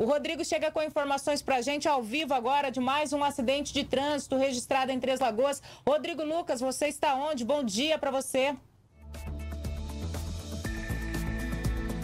O Rodrigo chega com informações para a gente ao vivo agora de mais um acidente de trânsito registrado em Três Lagoas. Rodrigo Lucas, você está onde? Bom dia para você.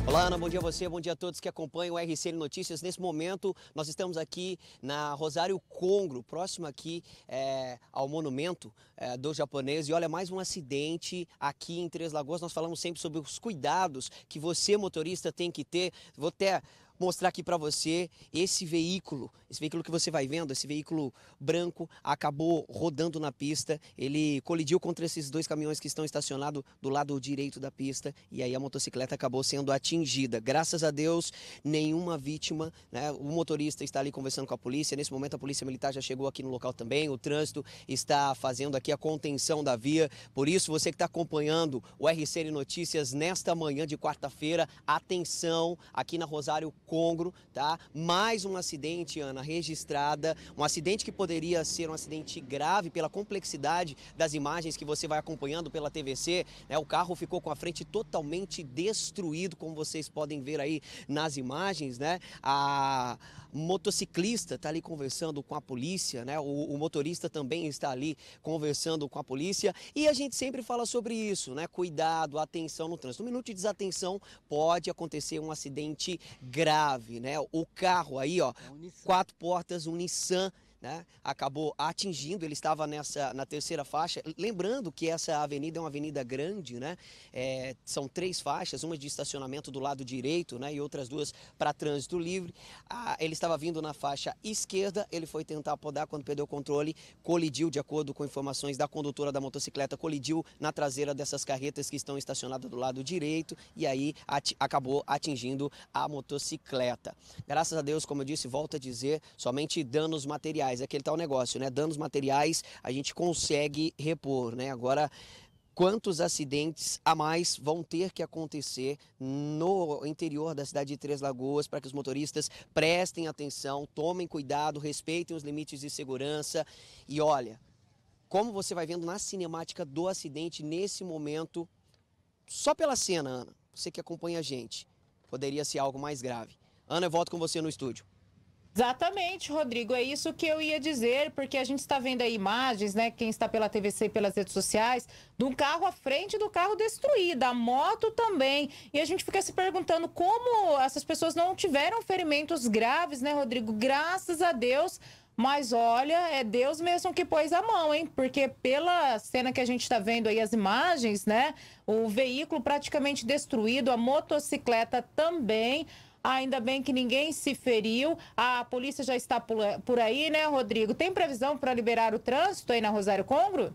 Olá, Ana, bom dia a você, bom dia a todos que acompanham o RCN Notícias. Nesse momento, nós estamos aqui na Rosário Congro, próximo aqui é, ao monumento é, do japonês. E olha, mais um acidente aqui em Três Lagoas. Nós falamos sempre sobre os cuidados que você, motorista, tem que ter. Vou até mostrar aqui para você esse veículo, esse veículo que você vai vendo, esse veículo branco acabou rodando na pista, ele colidiu contra esses dois caminhões que estão estacionados do lado direito da pista e aí a motocicleta acabou sendo atingida. Graças a Deus, nenhuma vítima, né? O motorista está ali conversando com a polícia, nesse momento a polícia militar já chegou aqui no local também, o trânsito está fazendo aqui a contenção da via, por isso você que está acompanhando o RCN Notícias nesta manhã de quarta-feira, atenção aqui na Rosário Congro, tá? Mais um acidente, Ana, registrada, um acidente que poderia ser um acidente grave pela complexidade das imagens que você vai acompanhando pela TVC, né? O carro ficou com a frente totalmente destruído, como vocês podem ver aí nas imagens, né? A motociclista tá ali conversando com a polícia, né? O, o motorista também está ali conversando com a polícia e a gente sempre fala sobre isso, né? Cuidado, atenção no trânsito. Um minuto de desatenção pode acontecer um acidente grave grave, né? O carro aí, ó, é quatro portas, um Nissan né? acabou atingindo, ele estava nessa na terceira faixa. Lembrando que essa avenida é uma avenida grande, né? É, são três faixas, uma de estacionamento do lado direito né? e outras duas para trânsito livre. Ah, ele estava vindo na faixa esquerda, ele foi tentar podar quando perdeu o controle, colidiu, de acordo com informações da condutora da motocicleta, colidiu na traseira dessas carretas que estão estacionadas do lado direito e aí acabou atingindo a motocicleta. Graças a Deus, como eu disse, volta a dizer, somente danos materiais materiais, é aquele tal negócio, né? Danos materiais a gente consegue repor, né? Agora quantos acidentes a mais vão ter que acontecer no interior da cidade de Três Lagoas para que os motoristas prestem atenção, tomem cuidado, respeitem os limites de segurança e olha, como você vai vendo na cinemática do acidente nesse momento, só pela cena, Ana, você que acompanha a gente, poderia ser algo mais grave. Ana, eu volto com você no estúdio. Exatamente, Rodrigo. É isso que eu ia dizer, porque a gente está vendo aí imagens, né? Quem está pela TVC e pelas redes sociais, de um carro à frente do carro destruído, a moto também. E a gente fica se perguntando como essas pessoas não tiveram ferimentos graves, né, Rodrigo? Graças a Deus. Mas olha, é Deus mesmo que pôs a mão, hein? Porque pela cena que a gente está vendo aí, as imagens, né? O veículo praticamente destruído, a motocicleta também. Ainda bem que ninguém se feriu. A polícia já está por aí, né, Rodrigo? Tem previsão para liberar o trânsito aí na Rosário Congro?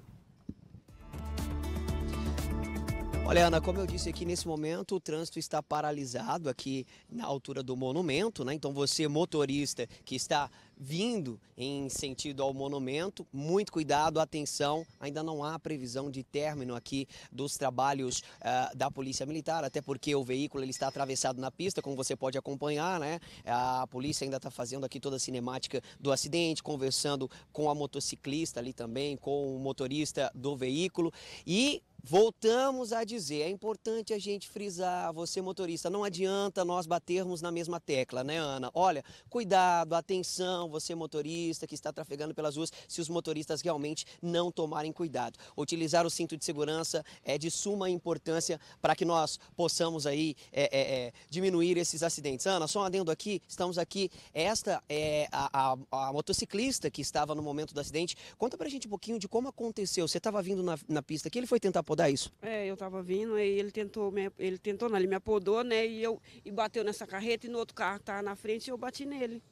Olha, Ana, como eu disse aqui nesse momento, o trânsito está paralisado aqui na altura do monumento, né? Então você, motorista que está vindo em sentido ao monumento, muito cuidado, atenção. Ainda não há previsão de término aqui dos trabalhos uh, da Polícia Militar, até porque o veículo ele está atravessado na pista, como você pode acompanhar, né? A polícia ainda está fazendo aqui toda a cinemática do acidente, conversando com a motociclista ali também, com o motorista do veículo. E Voltamos a dizer, é importante a gente frisar, você motorista, não adianta nós batermos na mesma tecla, né Ana? Olha, cuidado, atenção, você motorista que está trafegando pelas ruas, se os motoristas realmente não tomarem cuidado. Utilizar o cinto de segurança é de suma importância para que nós possamos aí é, é, é, diminuir esses acidentes. Ana, só um adendo aqui, estamos aqui, esta é a, a, a motociclista que estava no momento do acidente. Conta para a gente um pouquinho de como aconteceu, você estava vindo na, na pista que ele foi tentar podar isso. É, eu tava vindo e ele tentou, me, ele tentou, não, ele me apodou, né? E eu e bateu nessa carreta e no outro carro tá na frente e eu bati nele.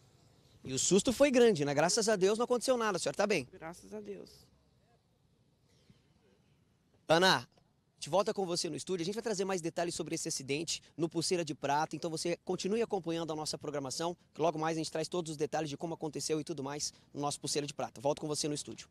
E o susto foi grande, né? Graças a Deus não aconteceu nada, a senhora tá bem? Graças a Deus. Ana, a gente volta com você no estúdio. A gente vai trazer mais detalhes sobre esse acidente no Pulseira de Prata. Então você continue acompanhando a nossa programação, que logo mais a gente traz todos os detalhes de como aconteceu e tudo mais no nosso Pulseira de Prata. Volto com você no estúdio.